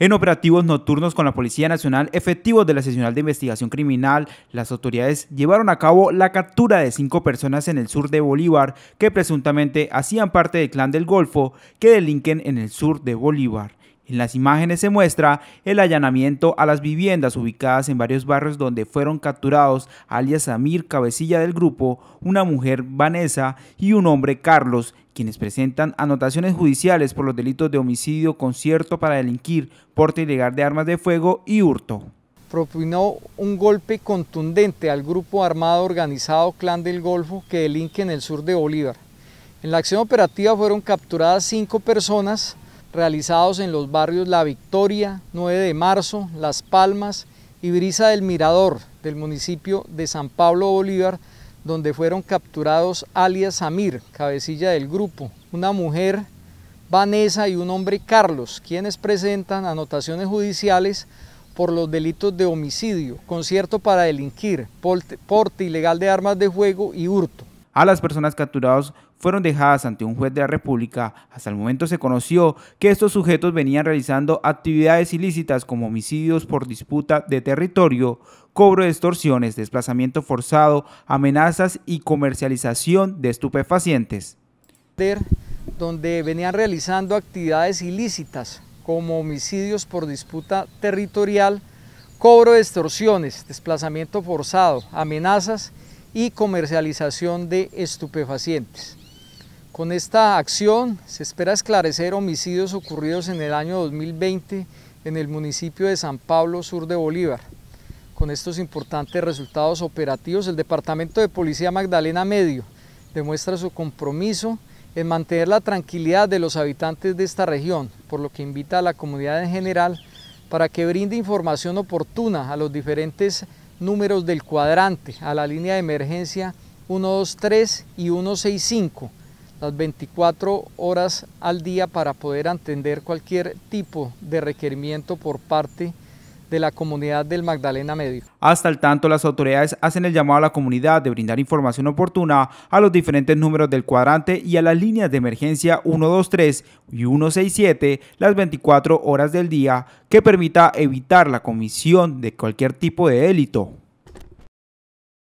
En operativos nocturnos con la Policía Nacional, efectivos de la Seccional de Investigación Criminal, las autoridades llevaron a cabo la captura de cinco personas en el sur de Bolívar que presuntamente hacían parte del clan del Golfo que delinquen en el sur de Bolívar. En las imágenes se muestra el allanamiento a las viviendas ubicadas en varios barrios donde fueron capturados alias Amir, cabecilla del grupo, una mujer Vanessa y un hombre Carlos, quienes presentan anotaciones judiciales por los delitos de homicidio, concierto para delinquir, porte ilegal de armas de fuego y hurto. Propinó un golpe contundente al grupo armado organizado Clan del Golfo que delinque en el sur de Bolívar. En la acción operativa fueron capturadas cinco personas, realizados en los barrios La Victoria, 9 de Marzo, Las Palmas y Brisa del Mirador del municipio de San Pablo Bolívar, donde fueron capturados alias Samir, cabecilla del grupo, una mujer Vanessa y un hombre Carlos, quienes presentan anotaciones judiciales por los delitos de homicidio, concierto para delinquir, porte, porte ilegal de armas de fuego y hurto a las personas capturadas fueron dejadas ante un juez de la República. Hasta el momento se conoció que estos sujetos venían realizando actividades ilícitas como homicidios por disputa de territorio, cobro de extorsiones, desplazamiento forzado, amenazas y comercialización de estupefacientes. Donde venían realizando actividades ilícitas como homicidios por disputa territorial, cobro de extorsiones, desplazamiento forzado, amenazas y comercialización de estupefacientes. Con esta acción se espera esclarecer homicidios ocurridos en el año 2020 en el municipio de San Pablo, sur de Bolívar. Con estos importantes resultados operativos, el Departamento de Policía Magdalena Medio demuestra su compromiso en mantener la tranquilidad de los habitantes de esta región, por lo que invita a la comunidad en general para que brinde información oportuna a los diferentes números del cuadrante a la línea de emergencia 123 y 165 las 24 horas al día para poder atender cualquier tipo de requerimiento por parte de la comunidad del Magdalena Medio. Hasta el tanto, las autoridades hacen el llamado a la comunidad de brindar información oportuna a los diferentes números del cuadrante y a las líneas de emergencia 123 y 167 las 24 horas del día que permita evitar la comisión de cualquier tipo de delito.